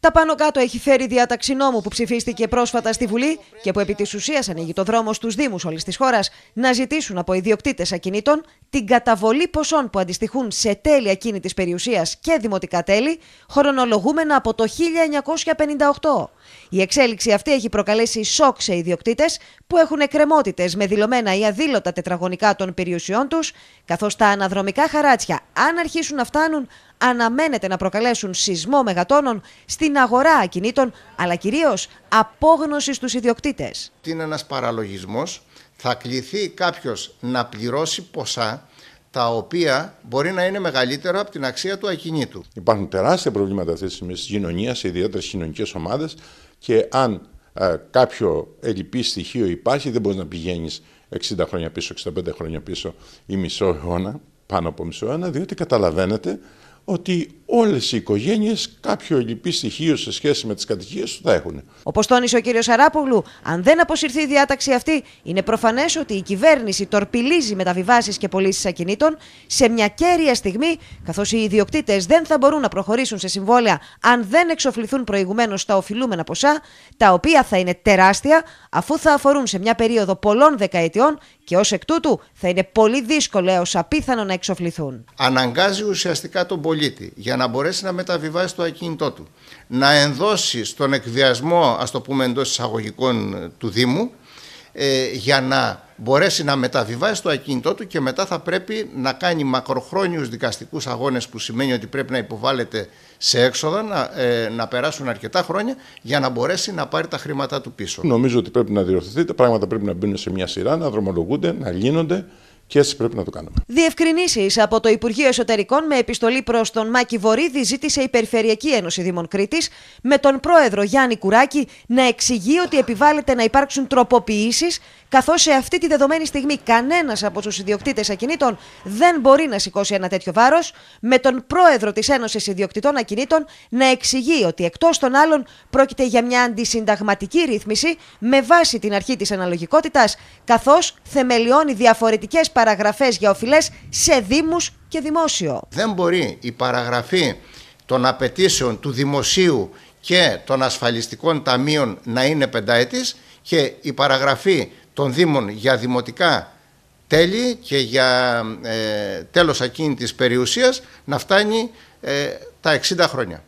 Τα πάνω κάτω έχει φέρει διάταξη νόμου που ψηφίστηκε πρόσφατα στη Βουλή και που επί της ουσίας ανοίγει το δρόμο στους Δήμους όλης της χώρας να ζητήσουν από ιδιοκτήτες ακινήτων την καταβολή ποσών που αντιστοιχούν σε τέλη ακίνητη περιουσίας και δημοτικά τέλη, χρονολογούμενα από το 1958. Η εξέλιξη αυτή έχει προκαλέσει σοκ σε ιδιοκτήτες που έχουν εκκρεμότητες με δηλωμένα ή αδήλωτα τετραγωνικά των περιουσιών τους, καθώς τα αναδρομικά χαράτσια, αν αρχίσουν να φτάνουν αναμένεται να προκαλέσουν σεισμό μεγατόνων στην αγορά ακινήτων, αλλά κυρίως απόγνωσης στους ιδιοκτήτες. Είναι ένας παραλογισμός. Θα κληθεί κάποιος να πληρώσει ποσά τα οποία μπορεί να είναι μεγαλύτερα από την αξία του ακινήτου. Υπάρχουν τεράστια προβλήματα αυτή τη στιγμή της κοινωνίας, σε ιδιαίτερες κοινωνικές ομάδες και αν ε, κάποιο ελλειπή στοιχείο υπάρχει, δεν μπορείς να πηγαίνεις 60 χρόνια πίσω, 65 χρόνια πίσω ή μισό αιώνα, πάνω από μισό αιώνα, διότι καταλαβαίνετε ότι όλες οι οικογένειες κάποιο ελλειπή στοιχείο σε σχέση με τις κατοικίες τους θα έχουν. Όπως τόνισε ο κύριος Αράπογλου, αν δεν αποσυρθεί η διάταξη αυτή, είναι προφανές ότι η κυβέρνηση τορπιλίζει μεταβιβάσεις και πωλήσεις ακινήτων σε μια κέρια στιγμή, καθώς οι ιδιοκτήτες δεν θα μπορούν να προχωρήσουν σε συμβόλαια αν δεν εξοφληθούν προηγουμένως τα οφειλούμενα ποσά, τα οποία θα είναι τεράστια αφού θα αφορούν σε μια περίοδο πολλών δεκαετιών και ως εκ τούτου θα είναι πολύ δύσκολο έως απίθανο να εξοφληθούν. Αναγκάζει ουσιαστικά τον πολίτη για να μπορέσει να μεταβιβάσει το ακίνητό του, να ενδώσει στον εκβιασμό, ας το πούμε εντός εισαγωγικών του Δήμου, ε, για να μπορέσει να μεταβιβάσει το ακίνητό του και μετά θα πρέπει να κάνει μακροχρόνιους δικαστικούς αγώνες που σημαίνει ότι πρέπει να υποβάλλεται σε έξοδα, να, ε, να περάσουν αρκετά χρόνια για να μπορέσει να πάρει τα χρήματά του πίσω. Νομίζω ότι πρέπει να διορθωθεί, τα πράγματα πρέπει να μπουν σε μια σειρά, να δρομολογούνται, να λύνονται και έτσι πρέπει να το κάνουμε. Διευκρινήσεις από το Υπουργείο Εσωτερικών με επιστολή προς τον Μάκη Βορύδη ζήτησε η Περιφερειακή Ένωση Δήμων Κρήτης με τον πρόεδρο Γιάννη Κουράκη να εξηγεί ότι επιβάλλεται να υπάρξουν τροποποιήσεις, καθώς σε αυτή τη δεδομένη στιγμή κανένας από τους ιδιοκτήτες ακινήτων δεν μπορεί να σηκώσει ένα τέτοιο βάρος, με τον πρόεδρο της Ένωσης Ιδιοκτητών Ακινήτων να εξηγεί ότι εκτός των άλλων πρόκειται για μια αντισυνταγματική ρύθμιση με βάση την αρχή της αναλογικότητας, καθώς θεμελιώνει διαφορετικές παραγωγέ παραγραφέ για οφειλέ σε Δήμους και Δημόσιο. Δεν μπορεί η παραγραφή των απαιτήσεων του Δημοσίου και των ασφαλιστικών ταμείων να είναι πενταετής και η παραγραφή των Δήμων για δημοτικά τέλη και για ε, τέλος ακίνητης περιουσίας να φτάνει ε, τα 60 χρόνια.